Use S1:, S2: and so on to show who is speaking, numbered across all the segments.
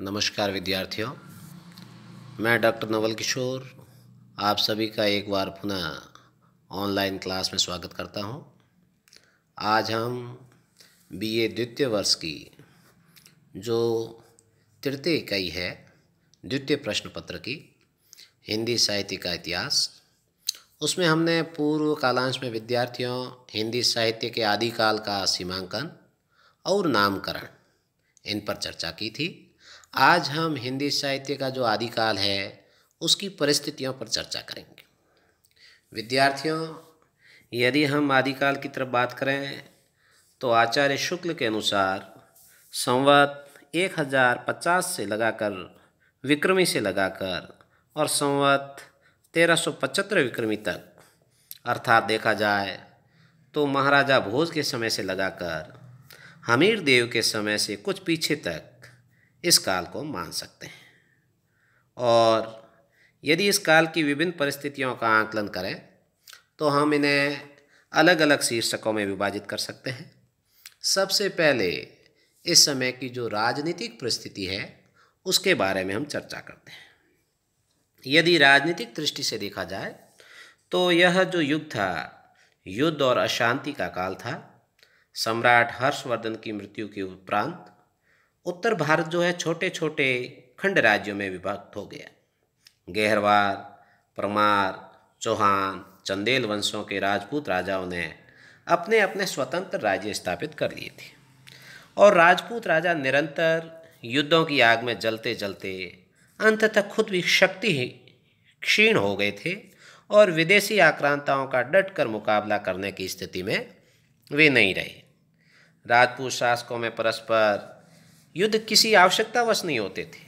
S1: नमस्कार विद्यार्थियों मैं डॉक्टर नवल किशोर आप सभी का एक बार पुनः ऑनलाइन क्लास में स्वागत करता हूं। आज हम बीए द्वितीय वर्ष की जो तृतीय इकाई है द्वितीय प्रश्न पत्र की हिंदी साहित्य का इतिहास उसमें हमने पूर्व कालांश में विद्यार्थियों हिंदी साहित्य के आदिकाल का सीमांकन और नामकरण इन पर चर्चा की थी आज हम हिंदी साहित्य का जो आदिकाल है उसकी परिस्थितियों पर चर्चा करेंगे विद्यार्थियों यदि हम आदिकाल की तरफ बात करें तो आचार्य शुक्ल के अनुसार संवत 1050 से लगाकर विक्रमी से लगाकर और संवत 1375 विक्रमी तक अर्थात देखा जाए तो महाराजा भोज के समय से लगाकर हमीर देव के समय से कुछ पीछे तक इस काल को मान सकते हैं और यदि इस काल की विभिन्न परिस्थितियों का आंकलन करें तो हम इन्हें अलग अलग शीर्षकों में विभाजित कर सकते हैं सबसे पहले इस समय की जो राजनीतिक परिस्थिति है उसके बारे में हम चर्चा करते हैं यदि राजनीतिक दृष्टि से देखा जाए तो यह जो युग था युद्ध और अशांति का काल था सम्राट हर्षवर्धन की मृत्यु के उपरांत उत्तर भारत जो है छोटे छोटे खंड राज्यों में विभक्त हो गया गहरवार परमार चौहान चंदेल वंशों के राजपूत राजाओं ने अपने अपने स्वतंत्र राज्य स्थापित कर लिए थे और राजपूत राजा निरंतर युद्धों की आग में जलते जलते अंततः खुद भी शक्ति ही क्षीण हो गए थे और विदेशी आक्रांताओं का डट कर मुकाबला करने की स्थिति में वे नहीं रहे राजपूत शासकों में परस्पर युद्ध किसी आवश्यकतावश नहीं होते थे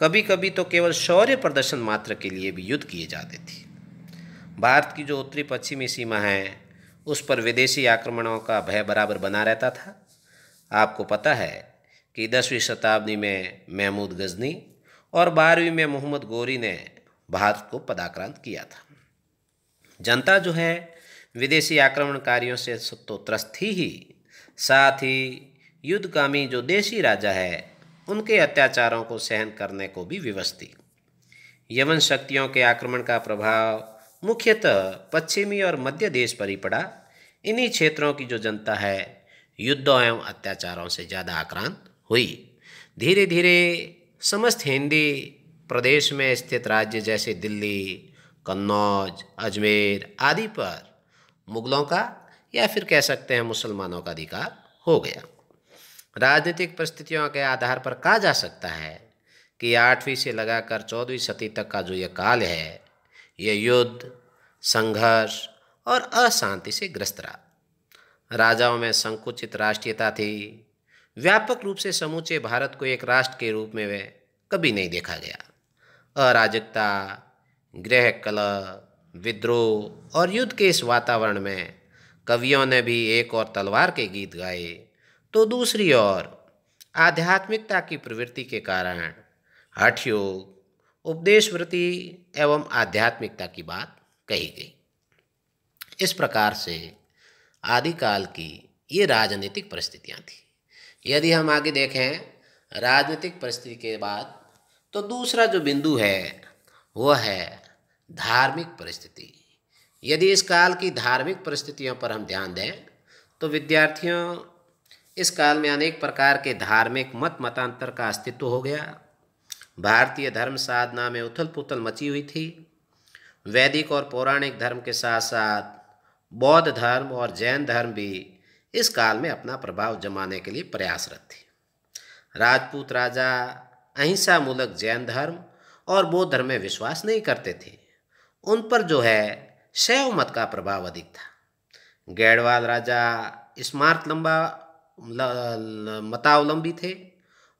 S1: कभी कभी तो केवल शौर्य प्रदर्शन मात्र के लिए भी युद्ध किए जाते थे भारत की जो उत्तरी पश्चिमी सीमा है उस पर विदेशी आक्रमणों का भय बराबर बना रहता था आपको पता है कि दसवीं शताब्दी में महमूद गजनी और बारहवीं में मोहम्मद गोरी ने भारत को पदाक्रांत किया था जनता जो है विदेशी आक्रमणकारियों से तो त्रस्त थी ही साथ ही युद्धगामी जो देशी राजा है उनके अत्याचारों को सहन करने को भी विवश थी यवन शक्तियों के आक्रमण का प्रभाव मुख्यतः पश्चिमी और मध्य देश पर ही पड़ा इन्हीं क्षेत्रों की जो जनता है युद्धों एवं अत्याचारों से ज़्यादा आक्रांत हुई धीरे धीरे समस्त हिंदी प्रदेश में स्थित राज्य जैसे दिल्ली कन्नौज अजमेर आदि पर मुगलों का या फिर कह सकते हैं मुसलमानों का अधिकार हो गया राजनीतिक परिस्थितियों के आधार पर कहा जा सकता है कि आठवीं से लगाकर चौदहवीं सती तक का जो ये काल है ये युद्ध संघर्ष और अशांति से ग्रस्त रहा राजाओं में संकुचित राष्ट्रीयता थी व्यापक रूप से समूचे भारत को एक राष्ट्र के रूप में वे कभी नहीं देखा गया अराजकता गृह कलह विद्रोह और युद्ध के इस वातावरण में कवियों ने भी एक और तलवार के गीत गाए तो दूसरी ओर आध्यात्मिकता की प्रवृत्ति के कारण हठ योग उपदेश वृत्ति एवं आध्यात्मिकता की बात कही गई इस प्रकार से आदिकाल की ये राजनीतिक परिस्थितियाँ थी यदि हम आगे देखें राजनीतिक परिस्थिति के बाद तो दूसरा जो बिंदु है वह है धार्मिक परिस्थिति यदि इस काल की धार्मिक परिस्थितियों पर हम ध्यान दें तो विद्यार्थियों इस काल में अनेक प्रकार के धार्मिक मत मतांतर का अस्तित्व हो गया भारतीय धर्म साधना में उथल पुथल मची हुई थी वैदिक और पौराणिक धर्म के साथ साथ बौद्ध धर्म और जैन धर्म भी इस काल में अपना प्रभाव जमाने के लिए प्रयासरत थे राजपूत राजा अहिंसा मूलक जैन धर्म और बौद्ध धर्म में विश्वास नहीं करते थे उन पर जो है शैव मत का प्रभाव अधिक था गैडवाल राजा स्मार्त लंबा मतावलंबी थे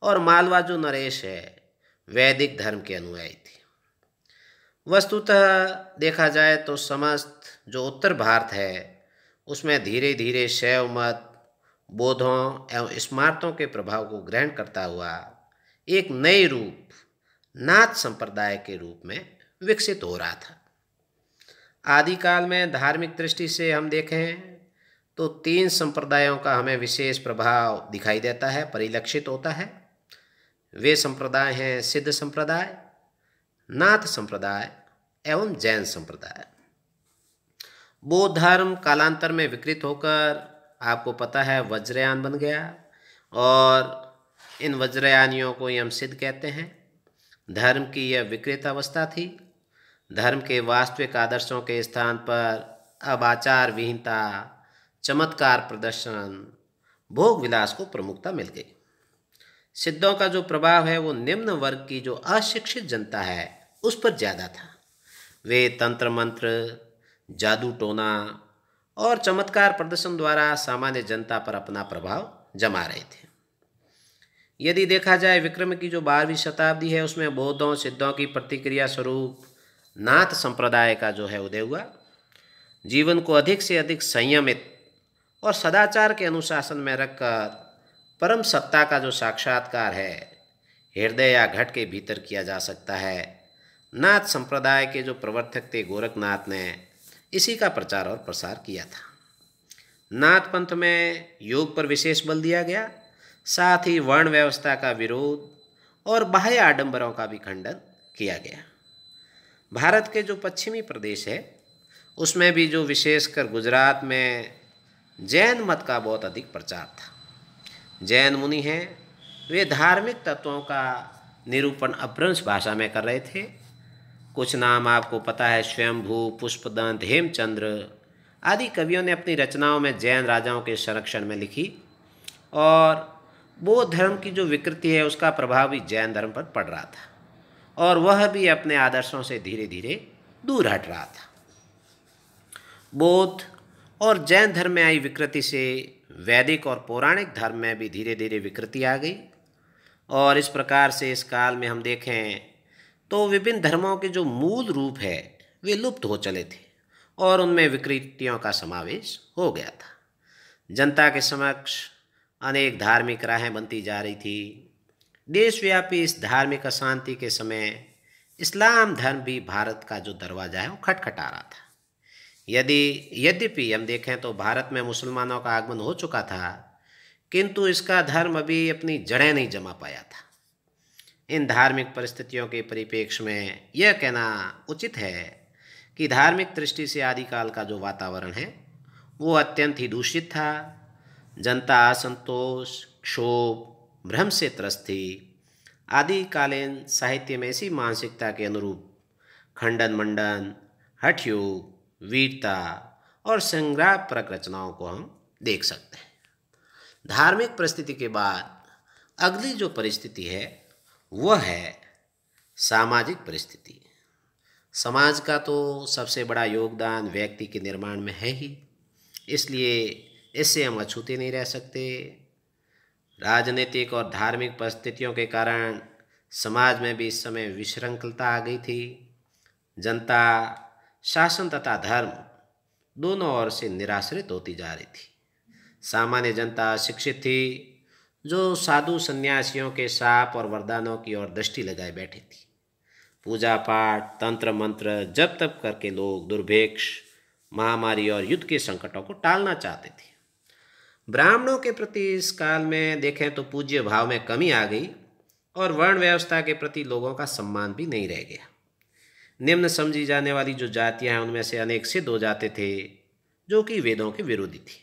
S1: और मालवा जो नरेश है वैदिक धर्म के अनुयायी थे वस्तुतः देखा जाए तो समस्त जो उत्तर भारत है उसमें धीरे धीरे शैव मत बोधों एवं स्मारतों के प्रभाव को ग्रहण करता हुआ एक नए रूप नाथ संप्रदाय के रूप में विकसित हो रहा था आदिकाल में धार्मिक दृष्टि से हम देखें तो तीन संप्रदायों का हमें विशेष प्रभाव दिखाई देता है परिलक्षित होता है वे संप्रदाय हैं सिद्ध संप्रदाय नाथ संप्रदाय एवं जैन संप्रदाय बौद्ध धर्म कालांतर में विकृत होकर आपको पता है वज्रयान बन गया और इन वज्रयानियों को यम हम सिद्ध कहते हैं धर्म की यह विकृत अवस्था थी धर्म के वास्तविक आदर्शों के स्थान पर अब आचार विहीनता चमत्कार प्रदर्शन भोग विलास को प्रमुखता मिल गई सिद्धों का जो प्रभाव है वो निम्न वर्ग की जो अशिक्षित जनता है उस पर ज़्यादा था वे तंत्र मंत्र जादू टोना और चमत्कार प्रदर्शन द्वारा सामान्य जनता पर अपना प्रभाव जमा रहे थे यदि देखा जाए विक्रम की जो बारहवीं शताब्दी है उसमें बौद्धों सिद्धों की प्रतिक्रिया स्वरूप नाथ संप्रदाय का जो है उदय हुआ जीवन को अधिक से अधिक संयमित और सदाचार के अनुशासन में रखकर परम सत्ता का जो साक्षात्कार है हृदय या घट के भीतर किया जा सकता है नाथ संप्रदाय के जो प्रवर्तक थे गोरखनाथ ने इसी का प्रचार और प्रसार किया था नाथ पंथ में योग पर विशेष बल दिया गया साथ ही वर्ण व्यवस्था का विरोध और बाह्य आडंबरों का भी खंडन किया गया भारत के जो पश्चिमी प्रदेश है उसमें भी जो विशेषकर गुजरात में जैन मत का बहुत अधिक प्रचार था जैन मुनि हैं वे धार्मिक तत्वों का निरूपण अप्रंश भाषा में कर रहे थे कुछ नाम आपको पता है स्वयंभू पुष्पदंत हेमचंद्र आदि कवियों ने अपनी रचनाओं में जैन राजाओं के संरक्षण में लिखी और बौद्ध धर्म की जो विकृति है उसका प्रभाव भी जैन धर्म पर पड़ रहा था और वह भी अपने आदर्शों से धीरे धीरे दूर हट रहा था बौद्ध और जैन धर्म में आई विकृति से वैदिक और पौराणिक धर्म में भी धीरे धीरे विकृति आ गई और इस प्रकार से इस काल में हम देखें तो विभिन्न धर्मों के जो मूल रूप है वे लुप्त हो चले थे और उनमें विकृतियों का समावेश हो गया था जनता के समक्ष अनेक धार्मिक राहें बनती जा रही थी देशव्यापी इस धार्मिक अशांति के समय इस्लाम धर्म भी भारत का जो दरवाज़ा है वो खटखटा रहा था यदि यद्यपि हम देखें तो भारत में मुसलमानों का आगमन हो चुका था किंतु इसका धर्म अभी अपनी जड़ें नहीं जमा पाया था इन धार्मिक परिस्थितियों के परिप्रेक्ष्य में यह कहना उचित है कि धार्मिक दृष्टि से आदिकाल का जो वातावरण है वो अत्यंत ही दूषित था जनता असंतोष क्षोभ भ्रम से त्रस्त थी आदिकालीन साहित्य में ऐसी मानसिकता के अनुरूप खंडन मंडन हठयोग वीरता और संग्रह प्रकरचनाओं को हम देख सकते हैं धार्मिक परिस्थिति के बाद अगली जो परिस्थिति है वह है सामाजिक परिस्थिति समाज का तो सबसे बड़ा योगदान व्यक्ति के निर्माण में है ही इसलिए इससे हम अछूते नहीं रह सकते राजनीतिक और धार्मिक परिस्थितियों के कारण समाज में भी इस समय विशृंखलता आ गई थी जनता शासन तथा धर्म दोनों ओर से निराश्रित होती जा रही थी सामान्य जनता शिक्षित थी जो साधु संन्यासियों के साप और वरदानों की ओर दृष्टि लगाए बैठी थी पूजा पाठ तंत्र मंत्र जब तब करके लोग दुर्भिक्ष महामारी और युद्ध के संकटों को टालना चाहते थे ब्राह्मणों के प्रति इस काल में देखें तो पूज्य भाव में कमी आ गई और वर्ण व्यवस्था के प्रति लोगों का सम्मान भी नहीं रह गया निम्न समझी जाने वाली जो जातियाँ हैं उनमें से अनेक सिद्ध हो जाते थे जो कि वेदों के विरोधी थी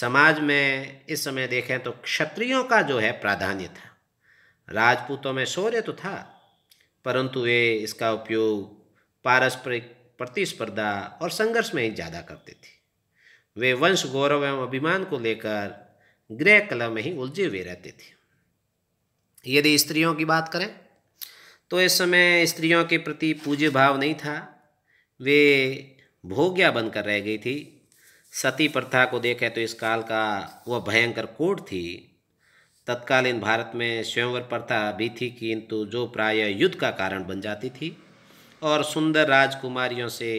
S1: समाज में इस समय देखें तो क्षत्रियों का जो है प्राधान्य था राजपूतों में शौर्य तो था परंतु वे इसका उपयोग पारस्परिक प्रतिस्पर्धा और संघर्ष में ही ज़्यादा करते थे वे वंश गौरव एवं अभिमान को लेकर गृह कला में ही उलझे हुए रहते थे यदि स्त्रियों की बात करें तो इस समय स्त्रियों के प्रति पूज्य भाव नहीं था वे भोग्या बनकर रह गई थी सती प्रथा को देखें तो इस काल का वह भयंकर कोट थी तत्कालीन भारत में स्वयंवर प्रथा भी थी किंतु जो प्राय युद्ध का कारण बन जाती थी और सुंदर राजकुमारियों से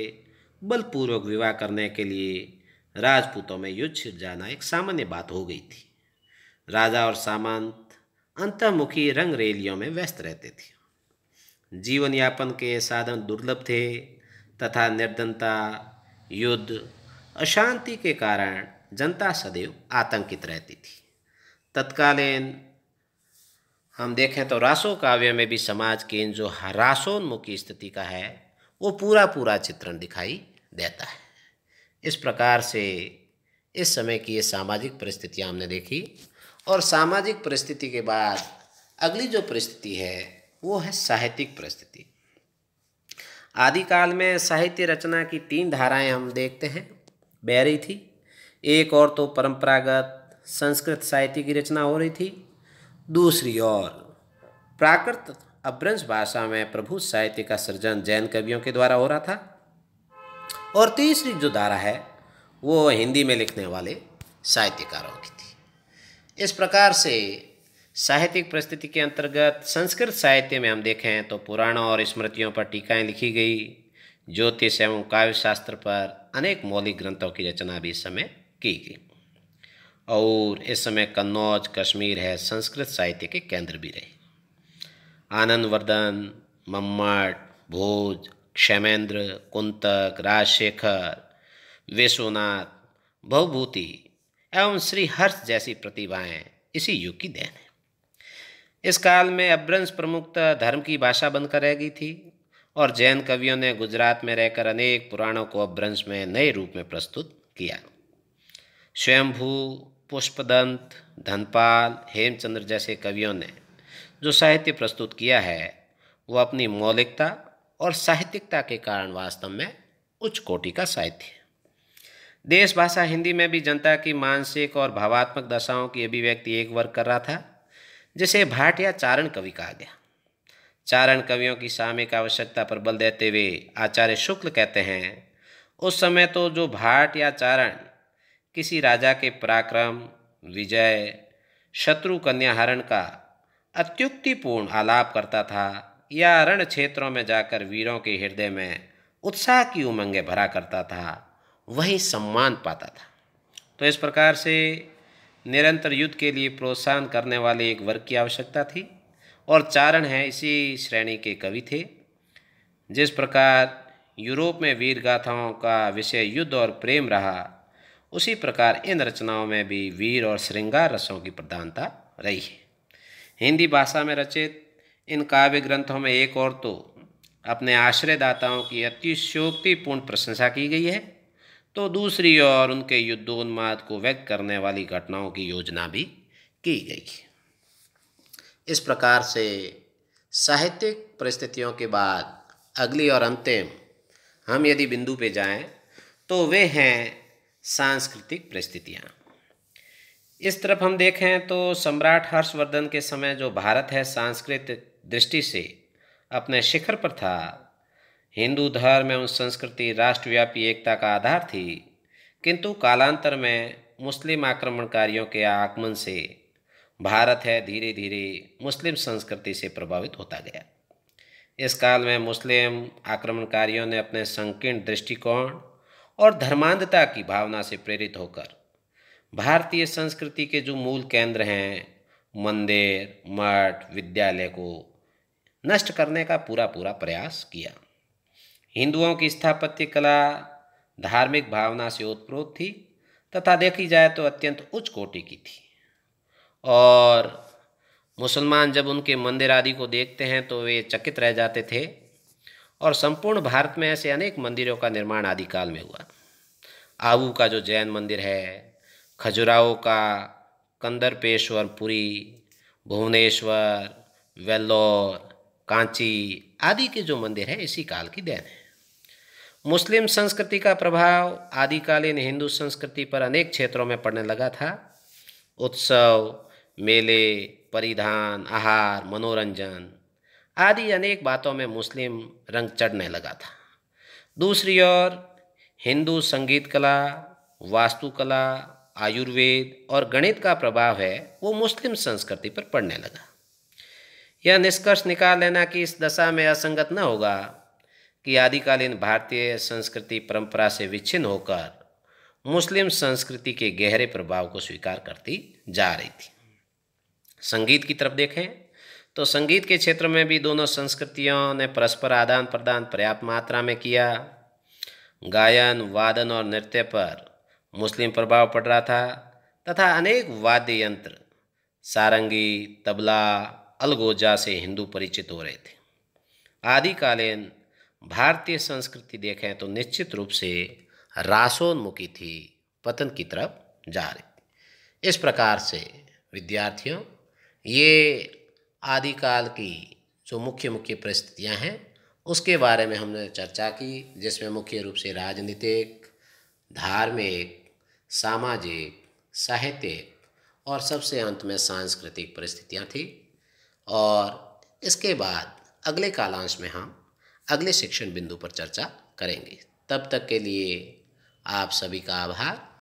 S1: बलपूर्वक विवाह करने के लिए राजपूतों में युद्ध छिड़ जाना एक सामान्य बात हो गई थी राजा और सामंत अंतर्मुखी रंग रैलियों में व्यस्त रहते थे जीवन यापन के साधन दुर्लभ थे तथा निर्धनता युद्ध अशांति के कारण जनता सदैव आतंकित रहती थी तत्कालीन हम देखें तो रासो काव्य में भी समाज के इन जो रासोन्मुखी स्थिति का है वो पूरा पूरा चित्रण दिखाई देता है इस प्रकार से इस समय की ये सामाजिक परिस्थितियाँ हमने देखी और सामाजिक परिस्थिति के बाद अगली जो परिस्थिति है वो है साहित्यिक परिस्थिति आदिकाल में साहित्य रचना की तीन धाराएं हम देखते हैं बैरी थी एक और तो परंपरागत संस्कृत साहित्य की रचना हो रही थी दूसरी ओर प्राकृत अभ्रंश भाषा में प्रभु साहित्य का सृजन जैन कवियों के द्वारा हो रहा था और तीसरी जो धारा है वो हिंदी में लिखने वाले साहित्यकारों की थी इस प्रकार से साहित्यिक परिस्थिति के अंतर्गत संस्कृत साहित्य में हम देखें तो पुराणों और स्मृतियों पर टीकाएँ लिखी गई ज्योतिष एवं काव्य शास्त्र पर अनेक मौलिक ग्रंथों की रचना भी इस समय की गई और इस समय कन्नौज कश्मीर है संस्कृत साहित्य के केंद्र भी रहे आनंदवर्धन मम्मट भोज क्षमेंद्र कुंतक राजशेखर विश्वनाथ भवभूति एवं श्री हर्ष जैसी प्रतिभाएं इसी युग की देन है इस काल में अभ्रंश प्रमुखता धर्म की भाषा बनकर रह गई थी और जैन कवियों ने गुजरात में रहकर अनेक पुराणों को अभ्रंश में नए रूप में प्रस्तुत किया स्वयंभू पुष्पदंत धनपाल हेमचंद्र जैसे कवियों ने जो साहित्य प्रस्तुत किया है वो अपनी मौलिकता और साहित्यिकता के कारण वास्तव में उच्च कोटि का साहित्य है देश भाषा हिंदी में भी जनता की मानसिक और भावात्मक दशाओं की अभिव्यक्ति एक वर्ग कर रहा था जिसे भाट या चारण कवि कहा गया चारण कवियों की सामयिक आवश्यकता पर बल देते हुए आचार्य शुक्ल कहते हैं उस समय तो जो भाट या चारण किसी राजा के पराक्रम विजय शत्रु कन्या हरण का अत्युक्तिपूर्ण आलाप करता था या रण क्षेत्रों में जाकर वीरों के हृदय में उत्साह की उमंगें भरा करता था वही सम्मान पाता था तो इस प्रकार से निरंतर युद्ध के लिए प्रोत्साहन करने वाले एक वर्ग की आवश्यकता थी और चारण है इसी श्रेणी के कवि थे जिस प्रकार यूरोप में वीर गाथाओं का विषय युद्ध और प्रेम रहा उसी प्रकार इन रचनाओं में भी वीर और श्रृंगार रसों की प्रधानता रही है हिंदी भाषा में रचित इन काव्य ग्रंथों में एक और तो अपने आश्रयदाताओं की अतिशोक्तिपूर्ण प्रशंसा की गई है तो दूसरी ओर उनके युद्धोन्माद को व्यक्त करने वाली घटनाओं की योजना भी की गई इस प्रकार से साहित्यिक परिस्थितियों के बाद अगली और अंतिम हम यदि बिंदु पे जाएं तो वे हैं सांस्कृतिक परिस्थितियाँ इस तरफ हम देखें तो सम्राट हर्षवर्धन के समय जो भारत है सांस्कृतिक दृष्टि से अपने शिखर पर था हिंदू धर्म एवं संस्कृति राष्ट्रव्यापी एकता का आधार थी किंतु कालांतर में मुस्लिम आक्रमणकारियों के आगमन से भारत है धीरे धीरे मुस्लिम संस्कृति से प्रभावित होता गया इस काल में मुस्लिम आक्रमणकारियों ने अपने संकीर्ण दृष्टिकोण और धर्मांधता की भावना से प्रेरित होकर भारतीय संस्कृति के जो मूल केंद्र हैं मंदिर मठ विद्यालय को नष्ट करने का पूरा पूरा प्रयास किया हिंदुओं की स्थापत्य कला धार्मिक भावना से उत्प्रोत थी तथा देखी जाए तो अत्यंत उच्च कोटि की थी और मुसलमान जब उनके मंदिर आदि को देखते हैं तो वे चकित रह जाते थे और संपूर्ण भारत में ऐसे अनेक मंदिरों का निर्माण आदिकाल में हुआ आबू का जो जैन मंदिर है खजुराहो का कंदरपेश्वरपुरी भुवनेश्वर वेल्लोर कांची आदि के जो मंदिर हैं इसी काल की देन है मुस्लिम संस्कृति का प्रभाव आदिकालीन हिंदू संस्कृति पर अनेक क्षेत्रों में पड़ने लगा था उत्सव मेले परिधान आहार मनोरंजन आदि अनेक बातों में मुस्लिम रंग चढ़ने लगा था दूसरी ओर हिंदू संगीत कला वास्तुकला आयुर्वेद और गणित का प्रभाव है वो मुस्लिम संस्कृति पर पड़ने लगा यह निष्कर्ष निकाल लेना कि इस दशा में असंगत न होगा कि आदिकालीन भारतीय संस्कृति परंपरा से विच्छिन्न होकर मुस्लिम संस्कृति के गहरे प्रभाव को स्वीकार करती जा रही थी संगीत की तरफ देखें तो संगीत के क्षेत्र में भी दोनों संस्कृतियों ने परस्पर आदान प्रदान पर्याप्त मात्रा में किया गायन वादन और नृत्य पर मुस्लिम प्रभाव पड़ रहा था तथा अनेक वाद्य यंत्र सारंगी तबला अलगोजा से हिंदू परिचित हो रहे थे आदिकालीन भारतीय संस्कृति देखें तो निश्चित रूप से रासोन्मुखी थी पतन की तरफ जा रही इस प्रकार से विद्यार्थियों ये आदिकाल की जो मुख्य मुख्य परिस्थितियाँ हैं उसके बारे में हमने चर्चा की जिसमें मुख्य रूप से राजनीतिक धार्मिक सामाजिक साहित्यिक और सबसे अंत में सांस्कृतिक परिस्थितियाँ थी और इसके बाद अगले कालांश में हम अगले शिक्षण बिंदु पर चर्चा करेंगे तब तक के लिए आप सभी का आभार